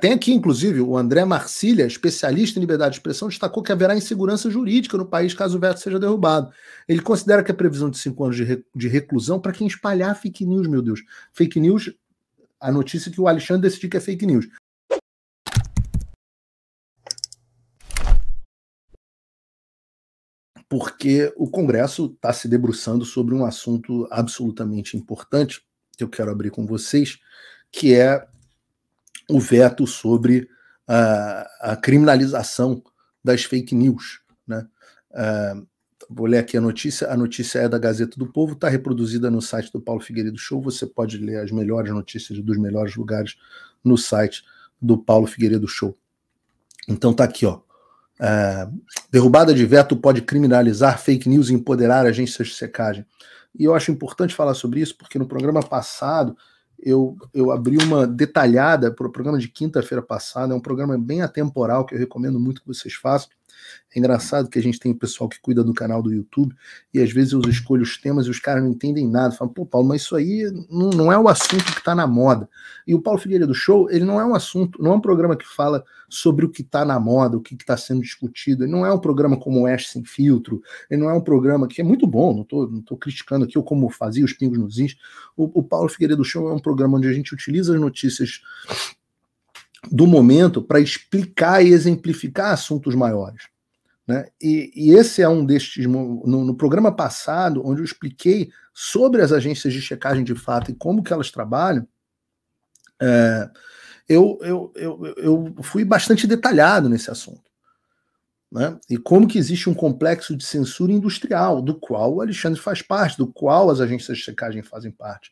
Tem aqui, inclusive, o André Marcília, especialista em liberdade de expressão, destacou que haverá insegurança jurídica no país caso o veto seja derrubado. Ele considera que a previsão de cinco anos de reclusão para quem espalhar fake news, meu Deus. Fake news, a notícia é que o Alexandre decidiu que é fake news. Porque o Congresso está se debruçando sobre um assunto absolutamente importante que eu quero abrir com vocês, que é o veto sobre a, a criminalização das fake news. Né? Uh, vou ler aqui a notícia. A notícia é da Gazeta do Povo, está reproduzida no site do Paulo Figueiredo Show. Você pode ler as melhores notícias dos melhores lugares no site do Paulo Figueiredo Show. Então tá aqui, ó. Uh, derrubada de veto pode criminalizar fake news e empoderar agências de secagem. E eu acho importante falar sobre isso porque no programa passado eu, eu abri uma detalhada para o programa de quinta-feira passada, é um programa bem atemporal que eu recomendo muito que vocês façam, é engraçado que a gente tem pessoal que cuida do canal do YouTube e às vezes eu escolho os temas e os caras não entendem nada. Falam, pô, Paulo, mas isso aí não, não é o assunto que está na moda. E o Paulo Figueiredo do Show, ele não é um assunto, não é um programa que fala sobre o que está na moda, o que está sendo discutido. Ele não é um programa como o Ash Sem Filtro, ele não é um programa que é muito bom, não estou não tô criticando aqui ou como fazia os pingos nos is. O, o Paulo Figueiredo do Show é um programa onde a gente utiliza as notícias do momento para explicar e exemplificar assuntos maiores. Né? E, e, esse é um destes. No, no, programa passado, onde eu expliquei sobre as agências de checagem de fato e como que elas trabalham, é, eu, eu, eu, eu fui bastante detalhado nesse assunto. Né? E como que existe um complexo de censura industrial, do qual o Alexandre faz parte, do qual as agências de checagem fazem parte.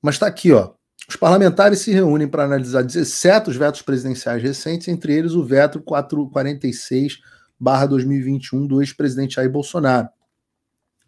Mas está aqui, ó. Os parlamentares se reúnem para analisar 17 vetos presidenciais recentes, entre eles o veto 446-2021 do ex-presidente Jair Bolsonaro.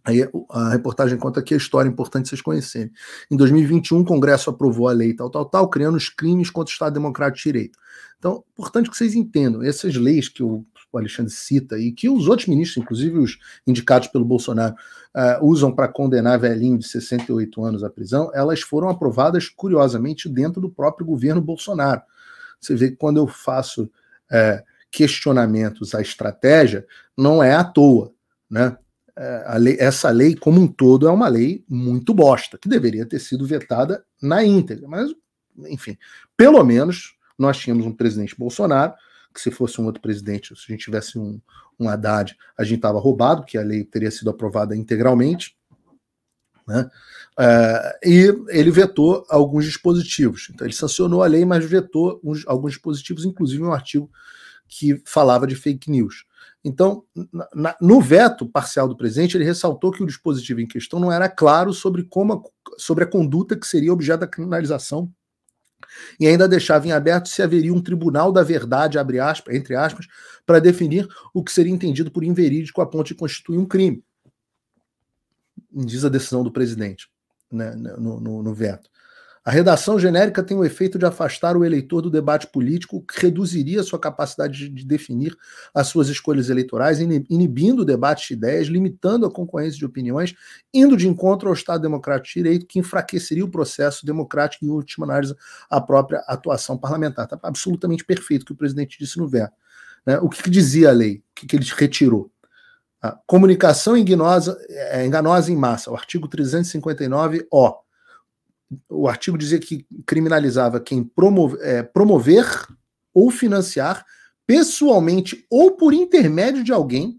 Aí a reportagem conta aqui a história importante vocês conhecerem. Em 2021, o Congresso aprovou a lei tal, tal, tal, criando os crimes contra o Estado Democrático de Direito. Então, importante que vocês entendam, essas leis que o o Alexandre cita, e que os outros ministros, inclusive os indicados pelo Bolsonaro, uh, usam para condenar velhinho de 68 anos à prisão, elas foram aprovadas, curiosamente, dentro do próprio governo Bolsonaro. Você vê que quando eu faço uh, questionamentos à estratégia, não é à toa, né? É, lei, essa lei como um todo é uma lei muito bosta, que deveria ter sido vetada na íntegra. Mas, enfim, pelo menos nós tínhamos um presidente Bolsonaro que se fosse um outro presidente, se a gente tivesse um, um Haddad, a gente estava roubado, porque a lei teria sido aprovada integralmente. Né? Uh, e ele vetou alguns dispositivos. Então, ele sancionou a lei, mas vetou uns, alguns dispositivos, inclusive um artigo que falava de fake news. Então, na, no veto parcial do presidente, ele ressaltou que o dispositivo em questão não era claro sobre, como a, sobre a conduta que seria objeto da criminalização e ainda deixava em aberto se haveria um tribunal da verdade, aspas, entre aspas, para definir o que seria entendido por inverídico a ponto de constituir um crime. Diz a decisão do presidente né, no, no, no veto. A redação genérica tem o efeito de afastar o eleitor do debate político, que reduziria sua capacidade de definir as suas escolhas eleitorais, inibindo o debate de ideias, limitando a concorrência de opiniões, indo de encontro ao Estado Democrático de Direito, que enfraqueceria o processo democrático e, em última análise, a própria atuação parlamentar. Está absolutamente perfeito o que o presidente disse no ver. Né? O que, que, dizia a lei? O que, que ele retirou? A comunicação enganosa, é, enganosa em massa, o artigo 359-O o artigo dizia que criminalizava quem é, promover ou financiar pessoalmente ou por intermédio de alguém,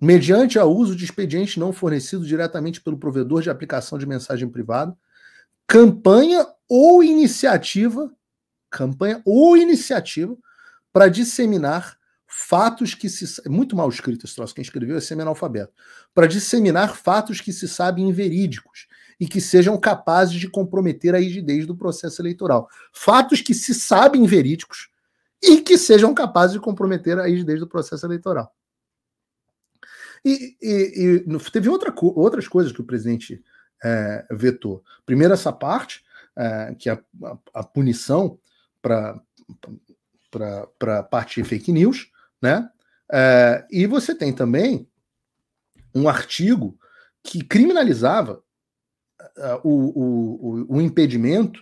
mediante o uso de expediente não fornecido diretamente pelo provedor de aplicação de mensagem privada, campanha ou iniciativa, campanha ou iniciativa para disseminar fatos que se é muito mal escrito esse troço quem escreveu é semi-analfabeto, para disseminar fatos que se sabem inverídicos e que sejam capazes de comprometer a rigidez do processo eleitoral. Fatos que se sabem verídicos e que sejam capazes de comprometer a rigidez do processo eleitoral. E, e, e teve outra, outras coisas que o presidente é, vetou. Primeiro, essa parte, é, que a, é a, a punição para para partir fake news, né? É, e você tem também um artigo que criminalizava o, o, o impedimento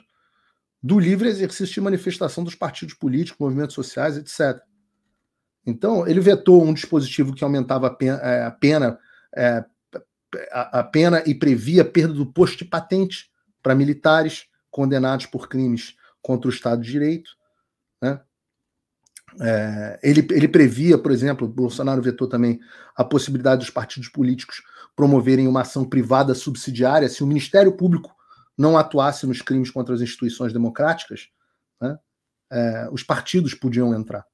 do livre exercício de manifestação dos partidos políticos, movimentos sociais, etc. Então, ele vetou um dispositivo que aumentava a pena, é, a pena, é, a pena e previa perda do posto de patente para militares condenados por crimes contra o Estado de Direito. Né? É, ele, ele previa, por exemplo, Bolsonaro vetou também a possibilidade dos partidos políticos promoverem uma ação privada subsidiária, se o Ministério Público não atuasse nos crimes contra as instituições democráticas, né, é, os partidos podiam entrar.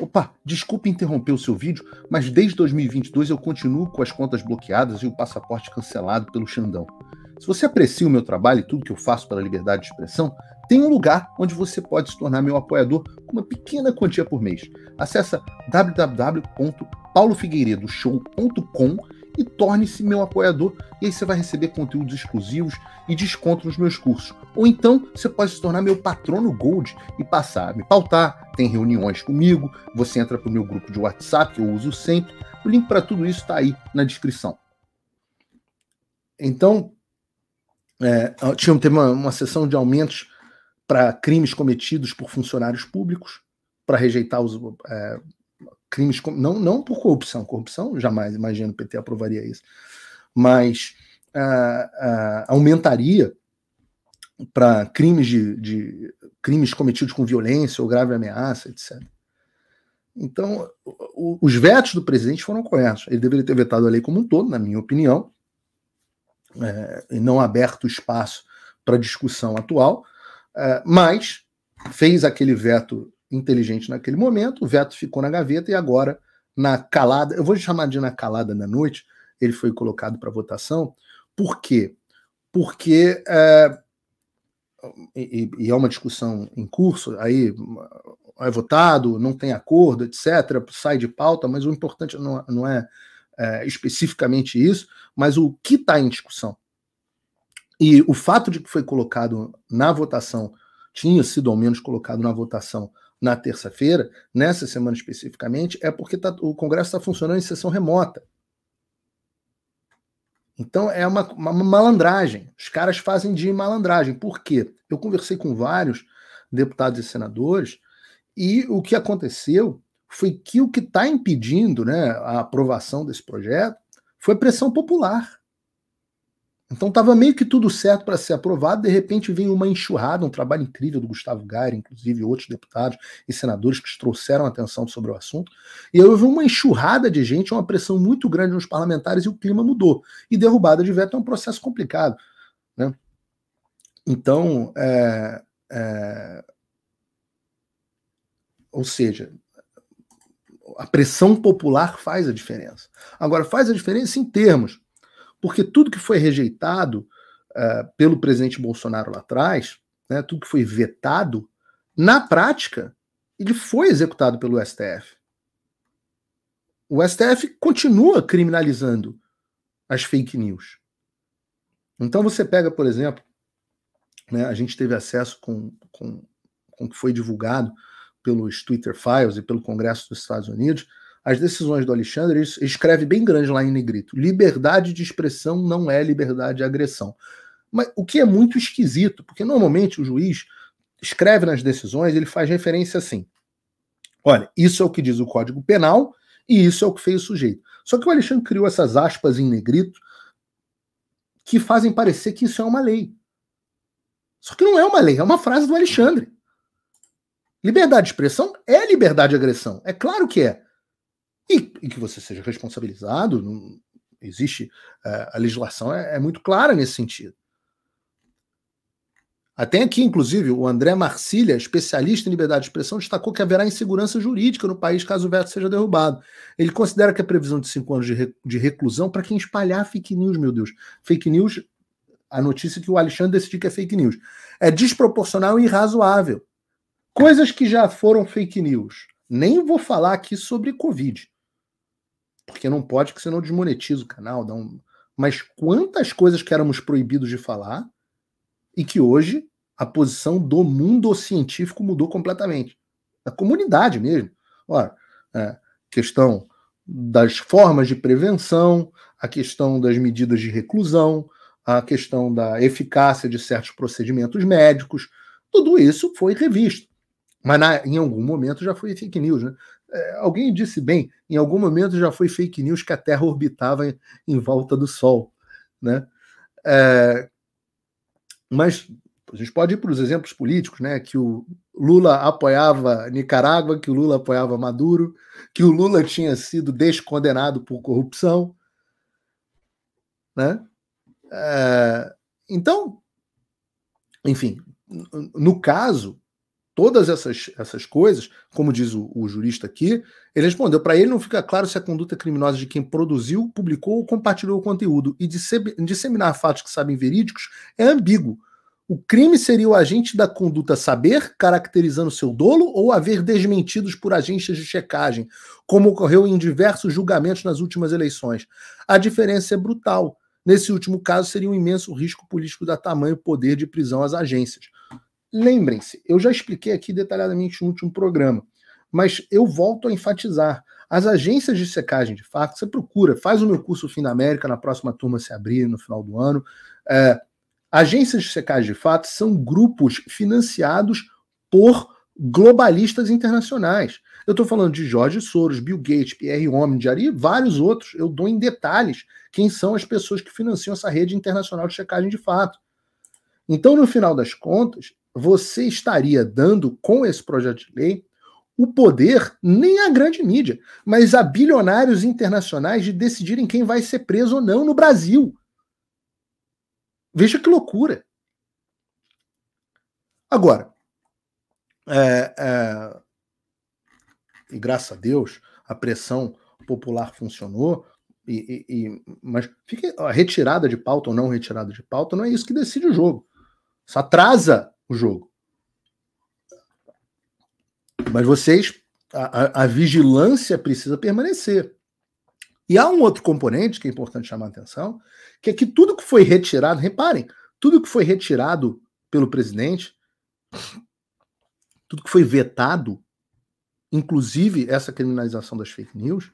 Opa, desculpe interromper o seu vídeo, mas desde 2022 eu continuo com as contas bloqueadas e o passaporte cancelado pelo Xandão. Se você aprecia o meu trabalho e tudo que eu faço pela liberdade de expressão, tem um lugar onde você pode se tornar meu apoiador com uma pequena quantia por mês. Acesse www.paulofigueiredoshow.com e torne-se meu apoiador. E aí você vai receber conteúdos exclusivos e desconto nos meus cursos. Ou então você pode se tornar meu patrono Gold e passar a me pautar, tem reuniões comigo, você entra para o meu grupo de WhatsApp que eu uso sempre. O link para tudo isso está aí na descrição. Então, é, tinha, teve uma, uma sessão de aumentos para crimes cometidos por funcionários públicos, para rejeitar os, é, crimes, não, não por corrupção, corrupção jamais, imagino, o PT aprovaria isso, mas uh, uh, aumentaria para crimes de, de, crimes cometidos com violência ou grave ameaça, etc. Então, o, os vetos do presidente foram corretos. Ele deveria ter vetado a lei como um todo, na minha opinião, é, e não aberto espaço para discussão atual, é, mas fez aquele veto inteligente naquele momento, o veto ficou na gaveta e agora, na calada, eu vou chamar de na calada da noite, ele foi colocado para votação. Por quê? Porque, é, e, e, é uma discussão em curso, aí é votado, não tem acordo, etc., sai de pauta, mas o importante não, não é, é especificamente isso, mas o que está em discussão. E o fato de que foi colocado na votação, tinha sido ao menos colocado na votação na terça-feira, nessa semana especificamente, é porque tá, o Congresso está funcionando em sessão remota. Então é uma, uma, malandragem. Os caras fazem de malandragem. Por quê? Eu conversei com vários deputados e senadores e o que aconteceu foi que o que está impedindo né, a aprovação desse projeto foi pressão popular. Então estava meio que tudo certo para ser aprovado, de repente vem uma enxurrada, um trabalho incrível do Gustavo Gaire, inclusive outros deputados e senadores que trouxeram atenção sobre o assunto. E aí houve uma enxurrada de gente, uma pressão muito grande nos parlamentares e o clima mudou. E derrubada de veto é um processo complicado. Né? Então, é, é, ou seja, a pressão popular faz a diferença. Agora, faz a diferença em termos porque tudo que foi rejeitado uh, pelo presidente Bolsonaro lá atrás, né, tudo que foi vetado, na prática, ele foi executado pelo STF. O STF continua criminalizando as fake news. Então você pega, por exemplo, né, a gente teve acesso com, com, com o que foi divulgado pelos Twitter Files e pelo Congresso dos Estados Unidos, as decisões do Alexandre, ele escreve bem grande lá em negrito: liberdade de expressão não é liberdade de agressão. Mas o que é muito esquisito, porque normalmente o juiz escreve nas decisões, ele faz referência assim: olha, isso é o que diz o Código Penal e isso é o que fez o sujeito. Só que o Alexandre criou essas aspas em negrito que fazem parecer que isso é uma lei. Só que não é uma lei, é uma frase do Alexandre. Liberdade de expressão é liberdade de agressão, é claro que é e, e que você seja responsabilizado. Não, existe é, a legislação é, é muito clara nesse sentido. Até aqui, inclusive, o André Marcília, especialista em liberdade de expressão, destacou que haverá insegurança jurídica no país caso o veto seja derrubado. Ele considera que a previsão de cinco anos de reclusão para quem espalhar fake news, meu Deus. Fake news, a notícia que o Alexandre decidiu que é fake news, é desproporcional e irrazoável. Coisas que já foram fake news. Nem vou falar aqui sobre Covid. Porque não pode, que senão desmonetiza o canal. Dá um... Mas quantas coisas que éramos proibidos de falar e que hoje a posição do mundo científico mudou completamente. a comunidade mesmo. Ora, é, questão das formas de prevenção, a questão das medidas de reclusão, a questão da eficácia de certos procedimentos médicos, tudo isso foi revisto. Mas na, em algum momento já foi fake news, né? É, alguém disse bem, em algum momento já foi fake news que a Terra orbitava em, em volta do Sol, né? É, mas a gente pode ir para os exemplos políticos, né? Que o Lula apoiava Nicarágua, que o Lula apoiava Maduro, que o Lula tinha sido descondenado por corrupção, né? É, então, enfim, no caso, todas essas, essas coisas, como diz o, o jurista aqui, ele respondeu: para ele não fica claro se a conduta criminosa de quem produziu, publicou ou compartilhou o conteúdo e disse, disseminar fatos que sabem verídicos é ambíguo. O crime seria o agente da conduta saber, caracterizando seu dolo, ou haver desmentidos por agências de checagem, como ocorreu em diversos julgamentos nas últimas eleições. A diferença é brutal. Nesse último caso, seria um imenso risco político dar tamanho poder de prisão às agências. Lembrem-se, eu já expliquei aqui detalhadamente no último programa, mas eu volto a enfatizar. As agências de secagem de fato, você procura, faz o meu curso Fim da América, na próxima turma se abrir, no final do ano. É, agências de secagem de fato são grupos financiados por globalistas internacionais. Eu estou falando de Jorge Soros, Bill Gates, Pierre Omidyar, e vários outros. Eu dou em detalhes quem são as pessoas que financiam essa rede internacional de secagem de fato. Então, no final das contas, você estaria dando com esse projeto de lei o poder nem à grande mídia, mas a bilionários internacionais de decidirem quem vai ser preso ou não no Brasil. Veja que loucura. Agora, é, é, e graças a Deus, a pressão popular funcionou, e, e, e, mas fica, a retirada de pauta ou não retirada de pauta não é isso que decide o jogo. Isso atrasa o jogo. Mas vocês, a, a, a vigilância precisa permanecer. E há um outro componente que é importante chamar a atenção, que é que tudo que foi retirado, reparem, tudo que foi retirado pelo presidente, tudo que foi vetado, inclusive essa criminalização das fake news,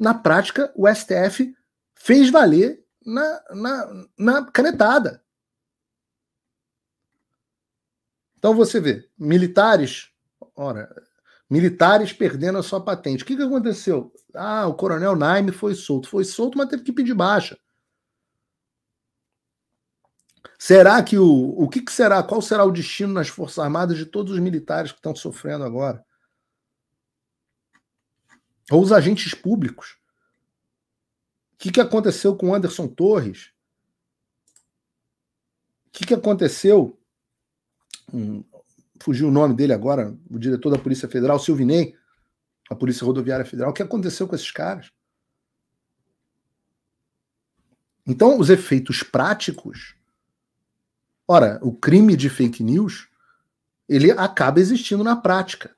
na prática o STF fez valer na, na, na canetada. Então você vê, militares, ora, militares perdendo a sua patente. O que, que aconteceu? Ah, o coronel Naime foi solto. Foi solto, mas teve que pedir baixa. Será que o. O que, que será? Qual será o destino nas Forças Armadas de todos os militares que estão sofrendo agora? Ou os agentes públicos? O que, que aconteceu com Anderson Torres? O que, que aconteceu um, fugiu o nome dele agora, o diretor da Polícia Federal, Silvinei, a Polícia Rodoviária Federal. O que aconteceu com esses caras? Então, os efeitos práticos. Ora, o crime de fake news ele acaba existindo na prática.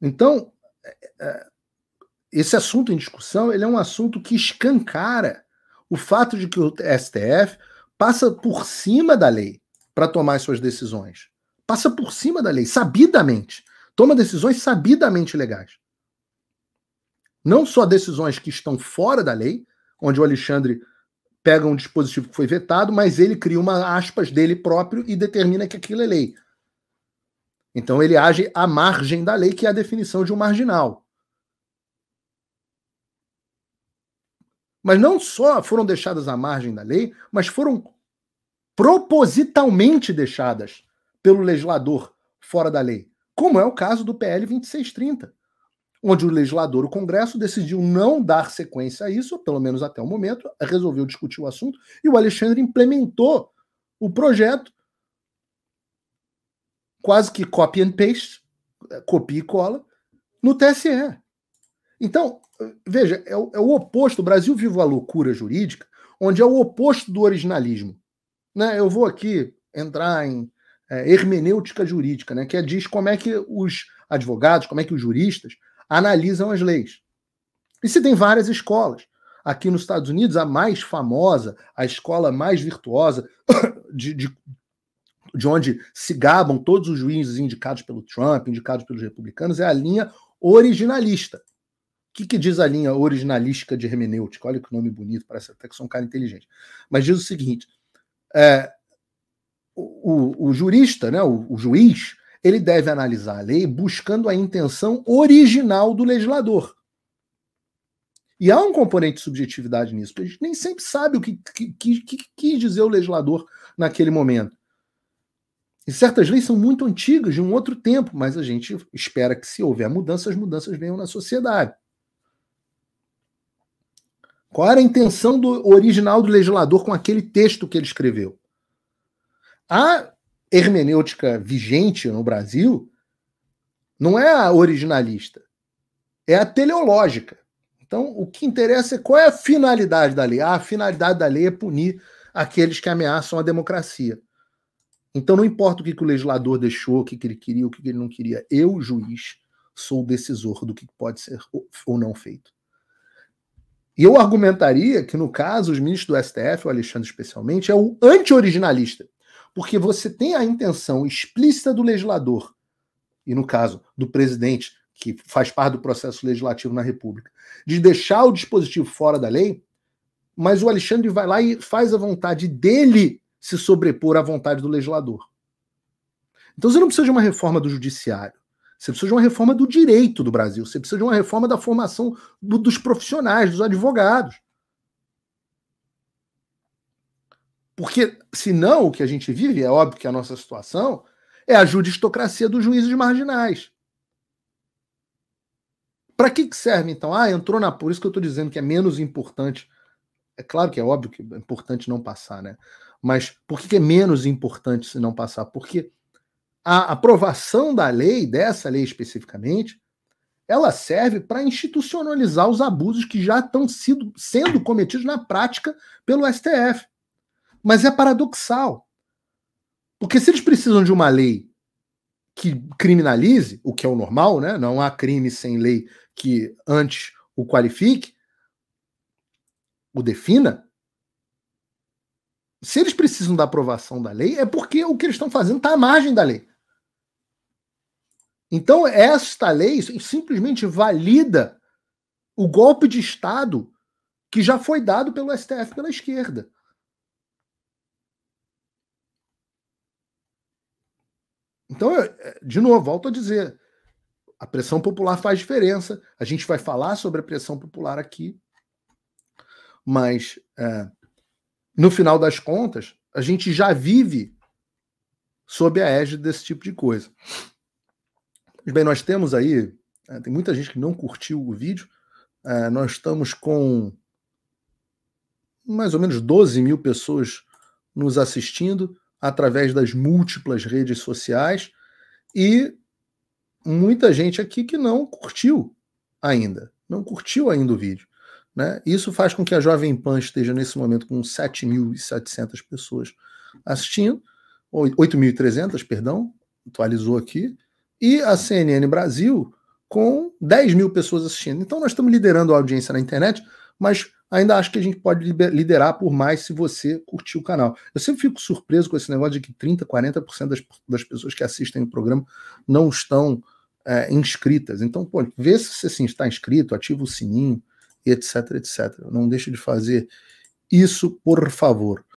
Então, é, é, esse assunto em discussão ele é um assunto que escancara o fato de que o STF passa por cima da lei para tomar suas decisões. Passa por cima da lei, sabidamente. Toma decisões sabidamente legais. Não só decisões que estão fora da lei, onde o Alexandre pega um dispositivo que foi vetado, mas ele cria uma aspas dele próprio e determina que aquilo é lei. Então ele age à margem da lei, que é a definição de um marginal. Mas não só foram deixadas à margem da lei, mas foram propositalmente deixadas pelo legislador fora da lei, como é o caso do PL 2630, onde o legislador, o Congresso, decidiu não dar sequência a isso, pelo menos até o momento, resolveu discutir o assunto, e o Alexandre implementou o projeto, quase que copy and paste, copia e cola, no TSE. Então, veja, é o, é o oposto, o Brasil vive a loucura jurídica, onde é o oposto do originalismo né, eu vou aqui entrar em é, hermenêutica jurídica, né, que é, diz como é que os advogados, como é que os juristas analisam as leis. E se tem várias escolas. Aqui nos Estados Unidos, a mais famosa, a escola mais virtuosa, de, de, de onde se gabam todos os juízes indicados pelo Trump, indicados pelos republicanos, é a linha originalista. O que, que diz a linha originalística de hermenêutica? Olha que nome bonito, parece até que sou um cara inteligente. Mas diz o seguinte: é, o, o, jurista, né, o, o juiz, ele deve analisar a lei buscando a intenção original do legislador. E há um componente de subjetividade nisso, porque a gente nem sempre sabe o que, que, que, que quis dizer o legislador naquele momento. E certas leis são muito antigas, de um outro tempo, mas a gente espera que, se houver mudanças, as mudanças venham na sociedade. Qual era a intenção do original do legislador com aquele texto que ele escreveu? A hermenêutica vigente no Brasil não é a originalista, é a teleológica. Então, o que interessa é qual é a finalidade da lei. Ah, a finalidade da lei é punir aqueles que ameaçam a democracia. Então, não importa o que, que o legislador deixou, o que, que ele queria, o que, que ele não queria, eu, juiz, sou o decisor do que pode ser ou não feito. E eu argumentaria que, no caso, os ministros do STF, o Alexandre especialmente, é o anti-originalista. Porque você tem a intenção explícita do legislador, e no caso, do presidente, que faz parte do processo legislativo na República, de deixar o dispositivo fora da lei, mas o Alexandre vai lá e faz a vontade dele se sobrepor à vontade do legislador. Então você não precisa de uma reforma do judiciário. Você precisa de uma reforma do direito do Brasil. Você precisa de uma reforma da formação do, dos profissionais, dos advogados. Porque, senão, o que a gente vive, é óbvio que a nossa situação, é a judistocracia dos juízes marginais. Para que, que serve, então? Ah, entrou na. Por isso que eu estou dizendo que é menos importante. É claro que é óbvio que é importante não passar, né? Mas por que, que é menos importante se não passar? Porque a aprovação da lei, dessa lei especificamente, ela serve para institucionalizar os abusos que já estão sido, sendo cometidos na prática pelo STF. Mas é paradoxal. Porque se eles precisam de uma lei que criminalize, o que é o normal, né? não há crime sem lei que antes o qualifique, o defina. Se eles precisam da aprovação da lei, é porque o que eles estão fazendo está à margem da lei. Então, esta lei simplesmente valida o golpe de Estado que já foi dado pelo STF pela esquerda. Então, eu, é, de novo, volto a dizer: a pressão popular faz diferença. A gente vai falar sobre a pressão popular aqui, mas é, no final das contas, a gente já vive sob a égide desse tipo de coisa bem, nós temos aí, é, tem muita gente que não curtiu o vídeo, é, nós estamos com mais ou menos 12 mil pessoas nos assistindo através das múltiplas redes sociais e muita gente aqui que não curtiu ainda, não curtiu ainda o vídeo. Né? Isso faz com que a Jovem Pan esteja nesse momento com 7.700 pessoas assistindo, 8.300, perdão, atualizou aqui, e a CNN Brasil com 10 mil pessoas assistindo. Então nós estamos liderando a audiência na internet, mas ainda acho que a gente pode liderar por mais se você curtir o canal. Eu sempre fico surpreso com esse negócio de que 30%, 40% das, das pessoas que assistem o programa não estão é, inscritas. Então, pô, vê se você assim, está inscrito, ativa o sininho, etc, etc. Não deixe de fazer isso, por favor.